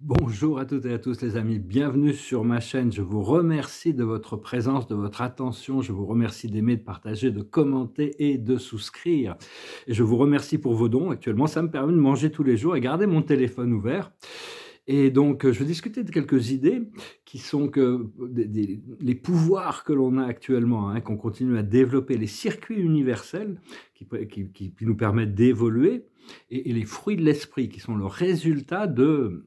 Bonjour à toutes et à tous les amis, bienvenue sur ma chaîne. Je vous remercie de votre présence, de votre attention. Je vous remercie d'aimer, de partager, de commenter et de souscrire. Et je vous remercie pour vos dons. Actuellement, ça me permet de manger tous les jours et garder mon téléphone ouvert. Et donc, euh, je vais discuter de quelques idées qui sont que les pouvoirs que l'on a actuellement, hein, qu'on continue à développer, les circuits universels qui, nous permettent d'évoluer, et les fruits de l'esprit qui sont le résultat de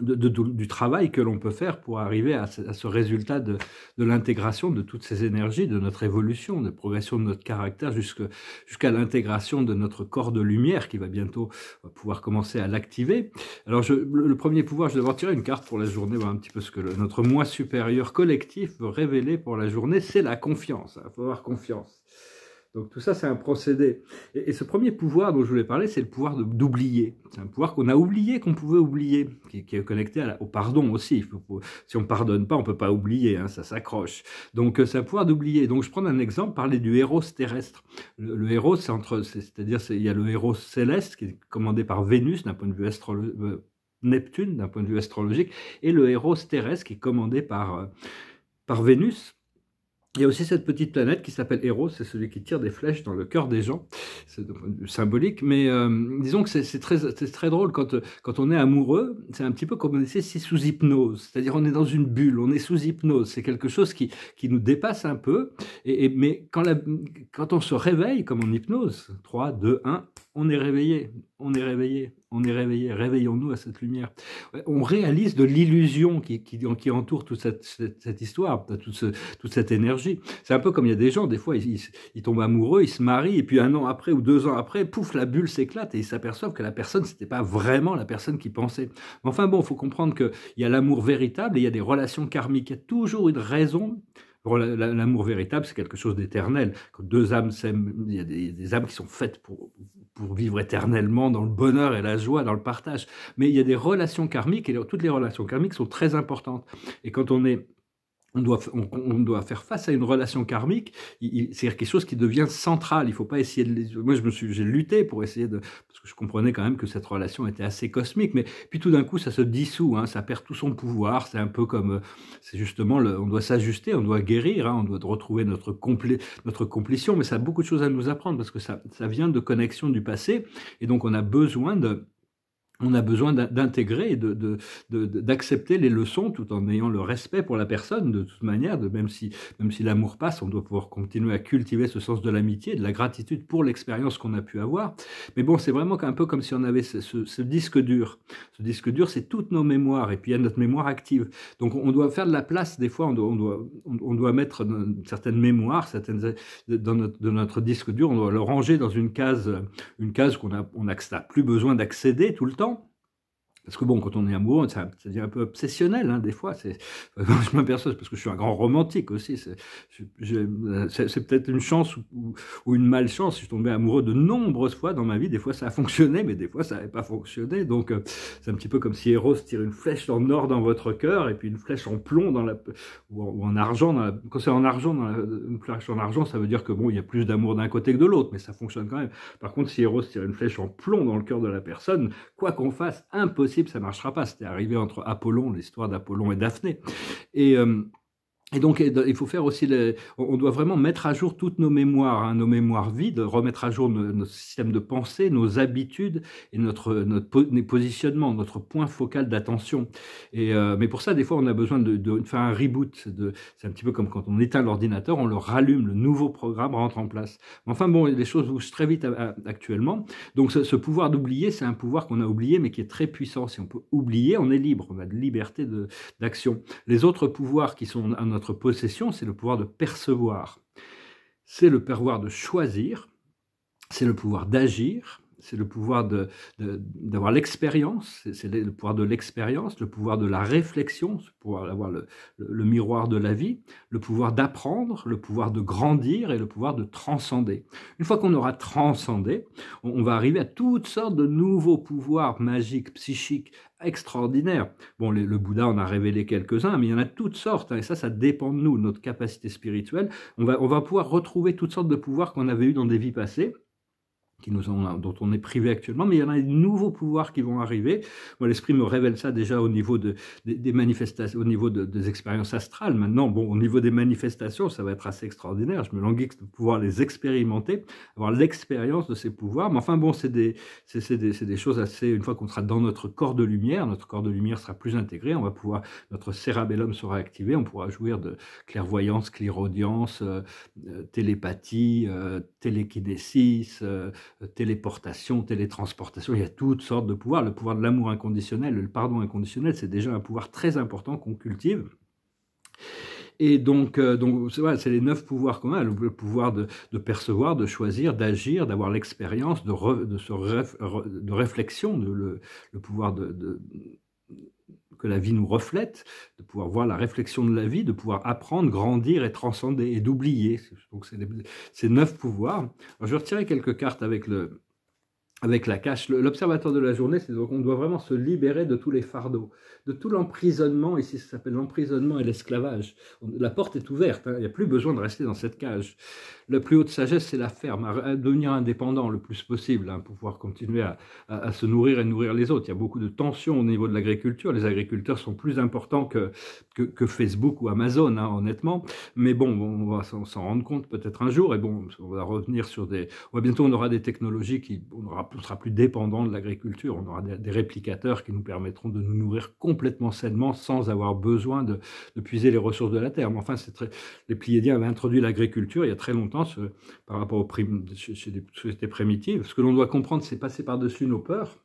du travail que l'on peut faire pour arriver à ce, résultat de, l'intégration de toutes ces énergies, de notre évolution, de progression de notre caractère jusqu'à l'intégration de notre corps de lumière qui va bientôt euh, pouvoir commencer à l'activer. Alors le, premier pouvoir, je vais devoir tirer une carte pour la journée, voir un petit peu ce que notre moi supérieur collectif veut révéler pour la journée, c'est la confiance. Il faut avoir confiance. Donc tout ça, c'est un procédé. Et, ce premier pouvoir dont je voulais parler, c'est le pouvoir d'oublier. C'est un pouvoir qu'on a oublié, qu'on pouvait oublier, qui, est connecté au pardon aussi. si on pardonne pas, on ne peut pas oublier, hein, ça s'accroche. Donc euh, c'est un pouvoir d'oublier. Donc je prends un exemple, parler du héros terrestre. Le, héros, c'est entre, c'est-à-dire il y a le héros céleste qui est commandé par Vénus d'un point de vue astrologique. Euh, Neptune d'un point de vue astrologique, et le héros terrestre qui est commandé par, euh, par Vénus, il y a aussi cette petite planète qui s'appelle Héros, c'est celui qui tire des flèches dans le cœur des gens. C'est euh, symbolique, mais euh, disons que c'est très, drôle euh, quand, on est amoureux. C'est un petit peu comme on est c'est sous hypnose. C'est-à-dire on est dans une bulle, on est sous hypnose. C'est quelque chose qui, nous dépasse un peu. Et, mais quand, quand on se réveille, comme en hypnose, 3, 2, 1, on est réveillé on est réveillé, on est réveillé, réveillons-nous à cette lumière. On réalise de l'illusion qui, entoure toute cette, histoire, toute, cette énergie. C'est un peu comme il y a des gens, des fois, ils, tombent amoureux, ils se marient, et puis un an après ou deux ans après, pouf, la bulle s'éclate et ils s'aperçoivent que la personne, n'était pas vraiment la personne qu'ils pensaient. Enfin bon, il faut comprendre qu'il y a l'amour véritable et il y a des relations karmiques. Il y a toujours une raison L'amour véritable, c'est quelque chose d'éternel. Quand deux âmes s'aiment, il y a des, âmes qui sont faites pour, pour vivre éternellement dans le bonheur et la joie, dans le partage. Mais il y a des relations karmiques, et toutes les relations karmiques sont très importantes. Et quand on est on doit, on, doit, faire face à une relation karmique, c'est-à-dire quelque chose qui devient central. Il faut pas essayer de. Moi, je me suis, j'ai lutté pour essayer de, parce que je comprenais quand même que cette relation était assez cosmique. Mais puis tout d'un coup, ça se dissout, hein, ça perd tout son pouvoir. C'est un peu comme, euh, c'est justement, on doit s'ajuster, on doit guérir, hein, on doit retrouver notre complé, notre Mais ça a beaucoup de choses à nous apprendre parce que ça, ça vient de connexions du passé, et donc on a besoin de on a besoin d'intégrer de d'accepter les leçons tout en ayant le respect pour la personne de toute manière, de même si, même si l'amour passe, on doit pouvoir continuer à cultiver ce sens de l'amitié, de la gratitude pour l'expérience qu'on a pu avoir. Mais bon, c'est vraiment un peu comme si on avait ce, disque dur. Ce disque dur, c'est toutes nos mémoires et puis il y a notre mémoire active. Donc on doit faire de la place, des fois on doit, on doit, mettre certaines mémoires, certaines, dans notre, de notre disque dur, on doit le ranger dans une case, une case qu'on n'a on plus besoin d'accéder tout le temps parce que bon, quand on est amoureux, ça, devient un peu obsessionnel, hein, des fois. C'est, je m'aperçois, parce que je suis un grand romantique aussi. C'est, peut-être une chance ou, une malchance. Je suis tombé amoureux de nombreuses fois dans ma vie. Des fois, ça a fonctionné, mais des fois, ça n'avait pas fonctionné. Donc, euh, c'est un petit peu comme si héros tire une flèche en or dans votre cœur et puis une flèche en plomb dans la, ou, en, argent. quand c'est en argent, dans une flèche en argent, ça veut dire que bon, il y a plus d'amour d'un côté que de l'autre, mais ça fonctionne quand même. Par contre, si héros tire une flèche en plomb dans le cœur de la personne, quoi qu'on fasse, impossible ça marchera pas. C'était arrivé entre Apollon, l'histoire d'Apollon et Daphné. Et. Euh, et donc, il faut faire aussi, on doit vraiment mettre à jour toutes nos mémoires, hein, nos mémoires vides, remettre à jour nos, systèmes de pensée, nos habitudes et notre, notre positionnement, notre point focal d'attention. Euh, mais pour ça, des fois, on a besoin de, faire un reboot. C'est un petit peu comme quand on éteint l'ordinateur, on le rallume, le nouveau programme rentre en place. Enfin bon, les choses bougent très vite euh, actuellement. Donc, ce, pouvoir d'oublier, c'est un pouvoir qu'on a oublié, mais qui est très puissant. Si on peut oublier, on est libre, on a de liberté d'action. Les autres pouvoirs qui sont à notre possession, c'est le pouvoir de percevoir. C'est le pouvoir de choisir, c'est le pouvoir d'agir, c'est le pouvoir d'avoir l'expérience, c'est le pouvoir de l'expérience, le pouvoir de la réflexion, le pouvoir d'avoir le, miroir de la vie, le pouvoir d'apprendre, le pouvoir de grandir et le pouvoir de transcender. Une fois qu'on aura transcendé, on, va arriver à toutes sortes de nouveaux pouvoirs magiques, psychiques, extraordinaires. Bon, le, Bouddha en a révélé quelques-uns, mais il y en a toutes sortes, hein, et ça, ça dépend de nous, de notre capacité spirituelle. On va, on va pouvoir retrouver toutes sortes de pouvoirs qu'on avait eu dans des vies passées, dont on est privé actuellement, mais il y en a des nouveaux pouvoirs qui vont arriver. Moi, l'esprit me révèle ça déjà au niveau des, manifestations, au niveau des expériences astrales. Maintenant, bon, au niveau des manifestations, ça va être assez extraordinaire. Je me languis de pouvoir les expérimenter, avoir l'expérience de ces pouvoirs. Mais enfin, bon, c'est des, choses assez, une fois qu'on sera dans notre corps de lumière, notre corps de lumière sera plus intégré, on va pouvoir, notre cérabellum sera activé, on pourra jouir de clairvoyance, clairaudience, euh, euh, télépathie, euh, télékinésis, euh, euh, téléportation, télétransportation, il y a toutes sortes de pouvoirs. Le pouvoir de l'amour inconditionnel, le pardon inconditionnel, c'est déjà un pouvoir très important qu'on cultive. Et donc, euh, c'est les neuf pouvoirs communs le, le pouvoir de, percevoir, de choisir, d'agir, d'avoir l'expérience, de, de, réflexion, le, pouvoir de, que la vie nous reflète, de pouvoir voir la réflexion de la vie, de pouvoir apprendre, grandir et transcender et d'oublier. Donc c'est ces neuf pouvoirs. je vais retirer quelques cartes avec le, avec la cache. L'observateur de la journée, c'est donc on doit vraiment se libérer de tous les fardeaux, de tout l'emprisonnement, ici ça s'appelle l'emprisonnement et l'esclavage. La porte est ouverte, hein. il n'y a plus besoin de rester dans cette cage la plus haute sagesse, c'est la ferme, devenir indépendant le plus possible, hein, pouvoir continuer à, se nourrir et nourrir les autres. Il y a beaucoup de tensions au niveau de l'agriculture. Les agriculteurs sont plus importants que, que, Facebook ou Amazon, hein, honnêtement. Mais bon, on va s'en rendre compte peut-être un jour. Et bon, on va revenir sur des. bientôt, on aura des technologies qui. On, aura, sera plus dépendant de l'agriculture. On aura des, réplicateurs qui nous permettront de nous nourrir complètement sainement sans avoir besoin de, puiser les ressources de la terre. Mais enfin, c'est Les Pliédiens avaient introduit l'agriculture il y a très longtemps euh, par rapport aux sociétés primitives. Ce que l'on doit comprendre, c'est passer par-dessus nos peurs,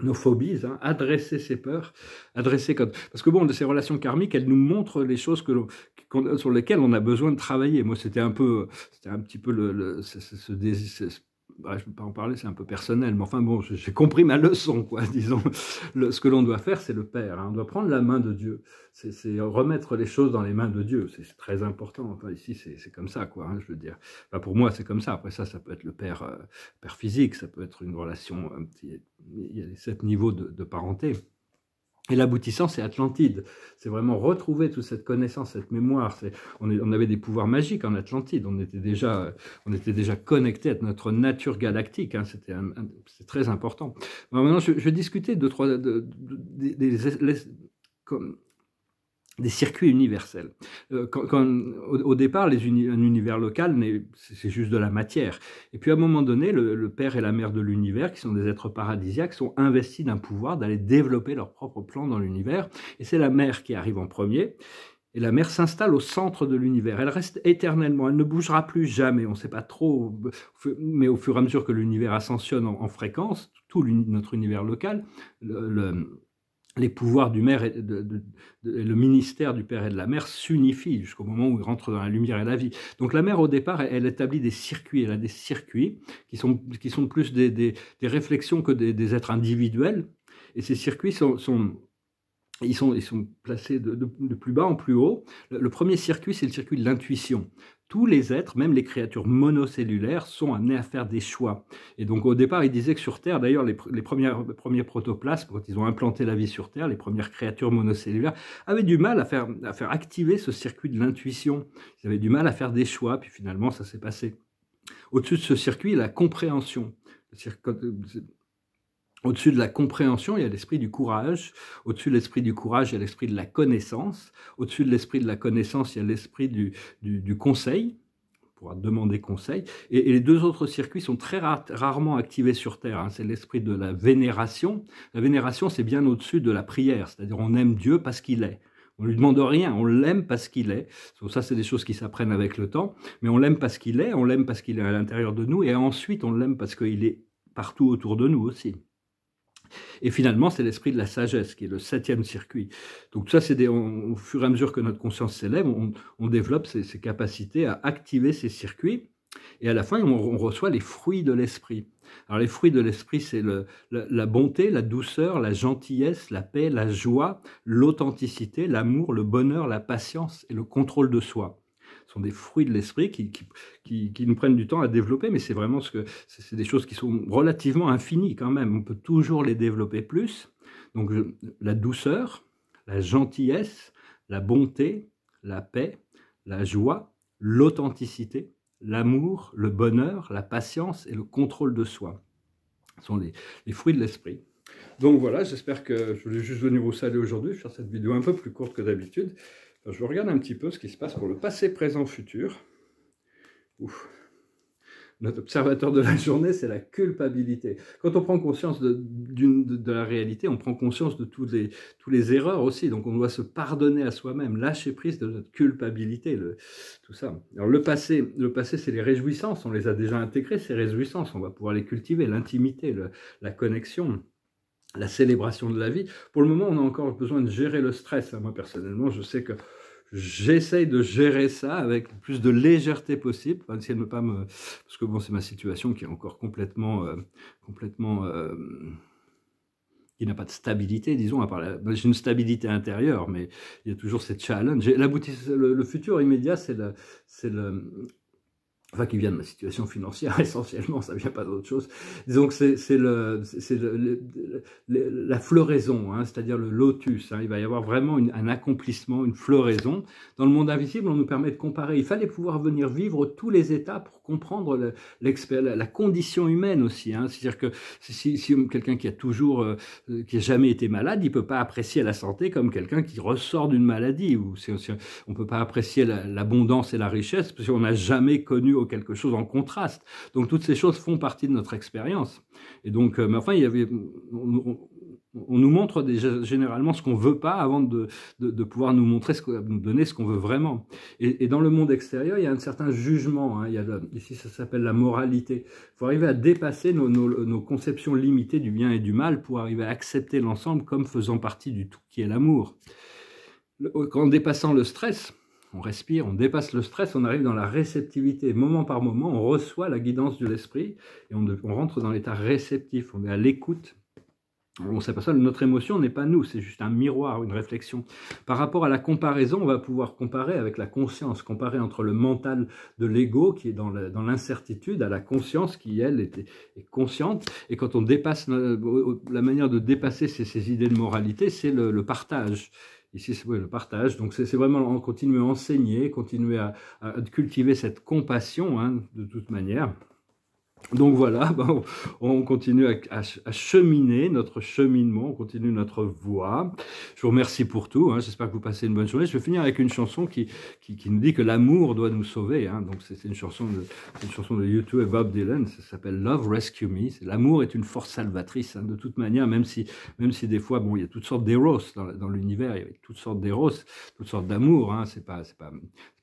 nos phobies, hein, adresser ces peurs, adresser Parce que bon, ces relations karmiques, elles nous montrent les choses sur lesquelles on a besoin de travailler. Moi, c'était un peu, c'était un petit peu le, ce, bah, je ne peux pas en parler, c'est un peu personnel, mais enfin bon, j'ai compris ma leçon, quoi, disons. ce que l'on doit faire, c'est le Père. Hein. On doit prendre la main de Dieu. C'est remettre les choses dans les mains de Dieu. C'est très important. Enfin, ici, c'est comme ça, quoi, hein, je veux dire. pour moi, c'est comme ça. Après ça, ça peut être le Père, euh, père physique, ça peut être une relation. Un petit, il y a sept niveaux de parenté. Et l'aboutissant, c'est Atlantide. C'est vraiment retrouver toute cette connaissance, cette mémoire. on, on, avait des pouvoirs magiques en Atlantide. On était déjà, on était déjà connecté à notre nature galactique. Hein. C'était c'est très important. maintenant, je, vais discuter de trois, comme, des circuits universels. Euh, au, départ, les un univers local, c'est juste de la matière. Et puis à un moment donné, le, père et la mère de l'univers, qui sont des êtres paradisiaques, sont investis d'un pouvoir d'aller développer leur propre plan dans l'univers. Et c'est la mère qui arrive en premier. Et la mère s'installe au centre de l'univers. Elle reste éternellement, elle ne bougera plus jamais. On ne sait pas trop, mais au fur et à mesure que l'univers ascensionne en, fréquence, tout notre univers local, le les pouvoirs du maire et le ministère du père et de la mère s'unifient jusqu'au moment où ils rentrent dans la lumière et la vie. Donc la mère, au départ, elle, établit des circuits. Elle a des circuits qui sont, qui sont plus des, réflexions que des, êtres individuels. Et ces circuits sont ils sont, placés de, plus bas en plus haut. Le, premier circuit, c'est le circuit de l'intuition. Tous les êtres, même les créatures monocellulaires, sont amenés à faire des choix. Et donc au départ, il disait que sur Terre, d'ailleurs, les, premiers protoplasmes, quand ils ont implanté la vie sur Terre, les premières créatures monocellulaires, avaient du mal à faire, à faire activer ce circuit de l'intuition. Ils avaient du mal à faire des choix, puis finalement, ça s'est passé. Au-dessus de ce circuit, la compréhension euh, au-dessus de la compréhension, il y a l'esprit du courage. Au-dessus de l'esprit du courage, il y a l'esprit de la connaissance. Au-dessus de l'esprit de la connaissance, il y a l'esprit du, conseil. On demander conseil. Et, les deux autres circuits sont très rarement activés sur Terre. Hein. C'est l'esprit de la vénération. La vénération, c'est bien au-dessus de la prière. C'est-à-dire, on aime Dieu parce qu'il est. On lui demande rien, on l'aime parce qu'il est. ça, c'est des choses qui s'apprennent avec le temps. Mais on l'aime parce qu'il est, on l'aime parce qu'il est à l'intérieur de nous, et ensuite on l'aime parce qu'il est partout autour de nous aussi. Et finalement, c'est l'esprit de la sagesse qui est le septième circuit. Donc ça, c'est au fur et à mesure que notre conscience s'élève, on, développe ces, capacités à activer ces circuits. Et à la fin, on, reçoit les fruits de l'esprit. Alors les fruits de l'esprit, c'est la bonté, la douceur, la gentillesse, la paix, la joie, l'authenticité, l'amour, le bonheur, la patience et le contrôle de soi sont des fruits de l'esprit qui, nous prennent du temps à développer, mais c'est vraiment ce que c'est des choses qui sont relativement infinies quand même. On peut toujours les développer plus. Donc la douceur, la gentillesse, la bonté, la paix, la joie, l'authenticité, l'amour, le bonheur, la patience et le contrôle de soi sont les, fruits de l'esprit. Donc voilà, j'espère que je voulais juste venir vous saluer aujourd'hui, faire cette vidéo un peu plus courte que d'habitude je regarde un petit peu ce qui se passe pour le passé, présent, futur. Ouf. Notre observateur de la journée, c'est la culpabilité. Quand on prend conscience de, de, la réalité, on prend conscience de toutes les, toutes les erreurs aussi. Donc on doit se pardonner à soi-même, lâcher prise de notre culpabilité, le, tout ça. Alors le passé, le passé, c'est les réjouissances. On les a déjà intégrées, ces réjouissances. On va pouvoir les cultiver, l'intimité, le, la connexion la célébration de la vie. Pour le moment, on a encore besoin de gérer le stress. Moi, personnellement, je sais que j'essaye de gérer ça avec le plus de légèreté possible, elle ne pas me... Parce que bon, c'est ma situation qui est encore complètement... Euh, complètement euh, n'a pas de stabilité, disons, à part la... j'ai une stabilité intérieure, mais il y a toujours cette challenge. le, le, futur immédiat, c'est le, c'est le, enfin qui vient de ma situation financière essentiellement, ça ne vient pas d'autre chose. Disons que c'est la floraison, hein, c'est-à-dire le lotus. Hein, il va y avoir vraiment un accomplissement, une floraison. Dans le monde invisible, on nous permet de comparer. Il fallait pouvoir venir vivre tous les états comprendre la, condition humaine aussi. Hein. C'est-à-dire que si, quelqu'un qui a toujours, euh, euh, qui a jamais été malade, il peut pas apprécier la santé comme quelqu'un qui ressort d'une maladie. Ou on peut pas apprécier l'abondance et la richesse parce qu'on n'a jamais connu quelque chose en contraste. Donc toutes ces choses font partie de notre expérience. Et donc, euh, mais enfin, il y avait, on nous montre généralement ce qu'on veut pas avant de, pouvoir nous montrer, ce nous donner ce qu'on veut vraiment. Et, dans le monde extérieur, il y a un certain jugement. Hein. ici, ça s'appelle la moralité. Il faut arriver à dépasser nos, conceptions limitées du bien et du mal pour arriver à accepter l'ensemble comme faisant partie du tout qui est l'amour. En dépassant le stress, on respire, on dépasse le stress, on arrive dans la réceptivité. Moment par moment, on reçoit la guidance de l'esprit et on rentre dans l'état réceptif. On est à l'écoute on ne sait pas ça, notre émotion n'est pas nous, c'est juste un miroir, une réflexion. Par rapport à la comparaison, on va pouvoir comparer avec la conscience, comparer entre le mental de l'ego qui est dans l'incertitude à la conscience qui, elle, est, consciente. Et quand on dépasse, euh, la manière de dépasser ces, idées de moralité, c'est le, partage. Ici, c'est le partage. Donc, c'est vraiment continuer à enseigner, continuer à, cultiver cette compassion, hein, de toute manière. Donc voilà, on continue à, cheminer notre cheminement, on continue notre voie. Je vous remercie pour tout, hein. j'espère que vous passez une bonne journée. Je vais finir avec une chanson qui, nous dit que l'amour doit nous sauver. Hein. Donc c'est une chanson de une chanson YouTube et Bob Dylan, ça s'appelle Love Rescue Me. L'amour est une force salvatrice, hein. de toute manière, même si, même si des fois, bon, il y a toutes sortes d'héros dans, l'univers, il y a toutes sortes d'héros, toutes sortes d'amour, c'est pas,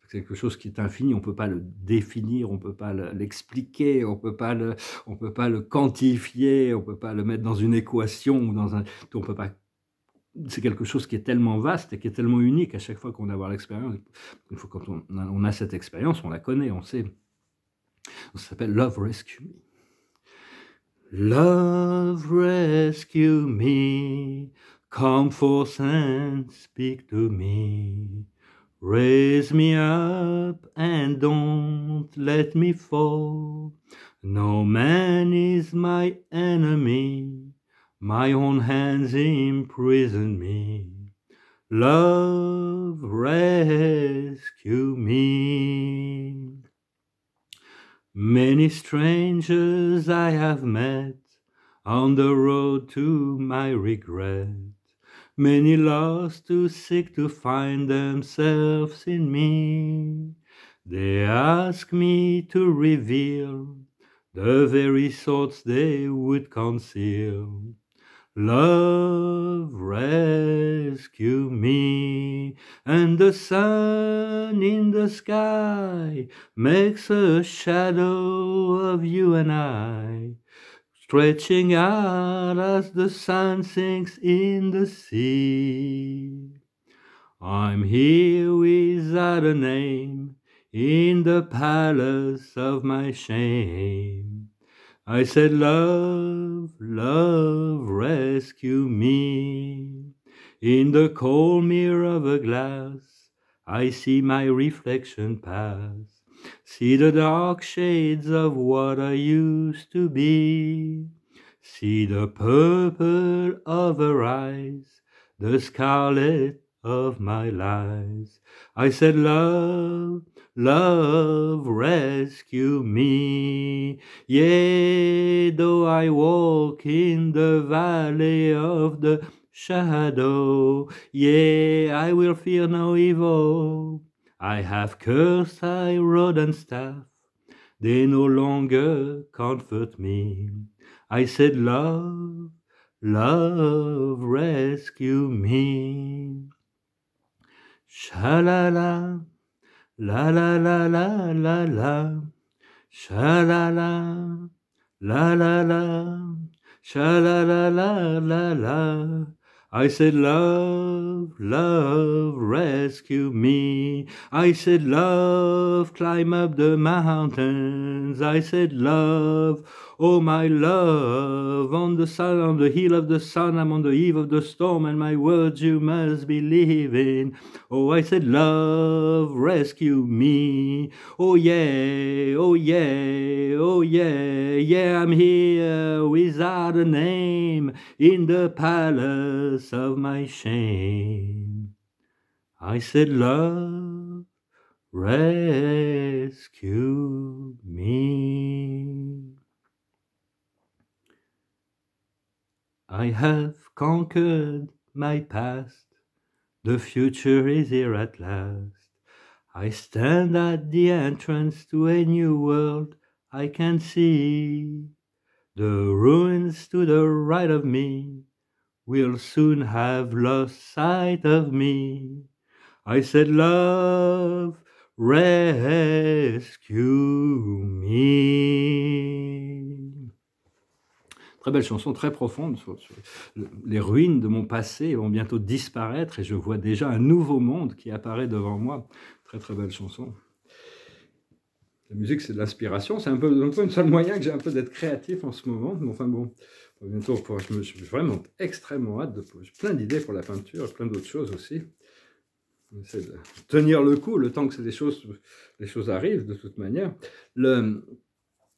c'est quelque chose qui est infini, on ne peut pas le définir, on ne peut pas l'expliquer, on ne peut pas le, quantifier, on ne peut pas le mettre dans une équation ou dans un, on peut pas. C'est quelque chose qui est tellement vaste et qui est tellement unique à chaque fois qu'on avoir l'expérience. quand on, a, cette expérience, on la connaît, on sait. On s'appelle Love Rescue Me. Love rescue me, come forth and speak to me. Raise me up and don't let me fall. No man is my enemy. My own hands imprison me. Love, rescue me. Many strangers I have met on the road to my regret. Many lost too sick to find themselves in me. They ask me to reveal the very thoughts they would conceal. Love, rescue me. And the sun in the sky makes a shadow of you and I stretching out as the sun sinks in the sea. I'm here without a name in the palace of my shame. I said, Love, love, rescue me. In the cold mirror of a glass, I see my reflection pass. See the dark shades of what I used to be. See the purple of her eyes, the scarlet of my lies. I said, Love, love, rescue me. Yea, though I walk in the valley of the shadow, yea, I will fear no evil. I have cursed thy rod and staff, they no longer comfort me. I said, Love, love, rescue me. Sha la la, la la la la la la, sha la la, la la la, sha la la la la la. I said, Love, love, rescue me. I said, Love, climb up the mountains. I said, Love, oh my love. On the sun, on the heel of the sun, I'm on the eve of the storm, and my words you must believe in. Oh, I said, Love, rescue me. Oh, yeah, oh, yeah, oh, yeah, yeah, I'm here without a name in the palace of my shame. I said, Love, rescue me. I have conquered my past, the future is here at last. I stand at the entrance to a new world I can see. The ruins to the right of me will soon have lost sight of me. I said, Love, rescue me. Très belle chanson, très profonde. Les ruines de mon passé vont bientôt disparaître et je vois déjà un nouveau monde qui apparaît devant moi. Très très belle chanson. La musique, c'est de l'inspiration. C'est un peu, un peu le seul moyen que j'ai un peu d'être créatif en ce moment. Mais enfin bon, bientôt, je me suis vraiment extrêmement hâte de... poser. plein d'idées pour la peinture, plein d'autres choses aussi de tenir le coup le temps que les choses, les choses arrivent de toute manière.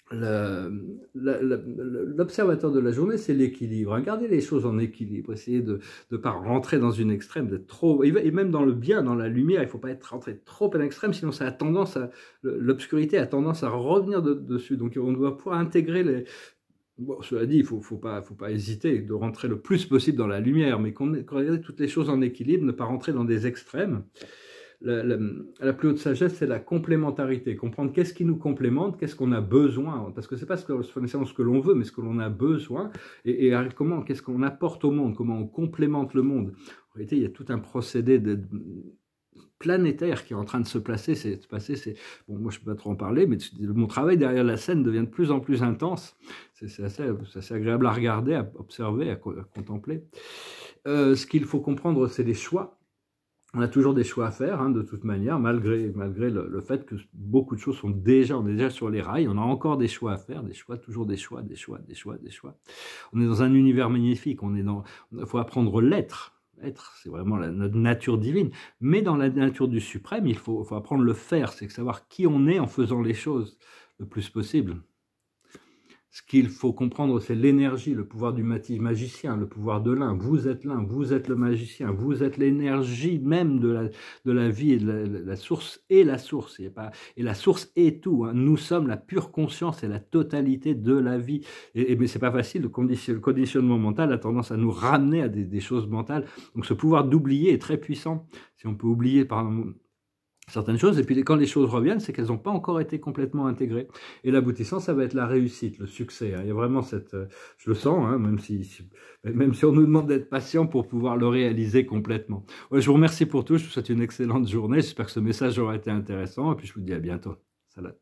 L'observateur de la journée, c'est l'équilibre. Hein, Garder les choses en équilibre. Essayez de ne pas rentrer dans une extrême, d'être trop. Et même dans le bien, dans la lumière, il ne faut pas être rentré trop à l'extrême, sinon ça a tendance L'obscurité a tendance à revenir dessus. Donc on doit pouvoir intégrer les, cela dit, il faut, faut pas, hésiter de rentrer le plus possible dans la lumière, mais qu'on regarde toutes les choses en équilibre, ne pas rentrer dans des extrêmes. La, plus haute sagesse, c'est la complémentarité, comprendre qu'est-ce qui nous complémente, qu'est-ce qu'on a besoin, parce que c'est pas ce que, ce que l'on veut, mais ce que l'on a besoin, et, comment, qu'est-ce qu'on apporte au monde, comment on complémente le monde. En réalité, il y a tout un procédé de, planétaire qui est en train de se placer, c'est c'est bon, moi je peux pas trop en parler, mais mon travail derrière la scène devient de plus en plus intense. C'est assez, agréable à regarder, à observer, à, contempler. Euh, ce qu'il faut comprendre, c'est les choix. On a toujours des choix à faire, hein, de toute manière, malgré, malgré le, fait que beaucoup de choses sont déjà, déjà sur les rails. On a encore des choix à faire, des choix, toujours des choix, des choix, des choix, des choix. On est dans un univers magnifique. On est dans, faut apprendre l'être être, c'est vraiment la, notre nature divine. Mais dans la nature du suprême, il faut, apprendre le faire, c'est savoir qui on est en faisant les choses le plus possible. Ce qu'il faut comprendre, c'est l'énergie, le pouvoir du magicien, le pouvoir de l'un. Vous êtes l'un, vous êtes le magicien, vous êtes l'énergie même de la, de la vie et de la, source et la source. Et, la source est tout. Hein. Nous sommes la pure conscience et la totalité de la vie. Et, ce mais c'est pas facile. Le, conditionnement mental a tendance à nous ramener à des, des choses mentales. Donc ce pouvoir d'oublier est très puissant. Si on peut oublier par exemple, certaines choses, et puis quand les choses reviennent, c'est qu'elles n'ont pas encore été complètement intégrées. Et l'aboutissant, ça va être la réussite, le succès. Hein. Il y a vraiment cette... Euh, je le sens, hein, même, si, même si on nous demande d'être patient pour pouvoir le réaliser complètement. je vous remercie pour tout, je vous souhaite une excellente journée, j'espère que ce message aura été intéressant, et puis je vous dis à bientôt. Salut.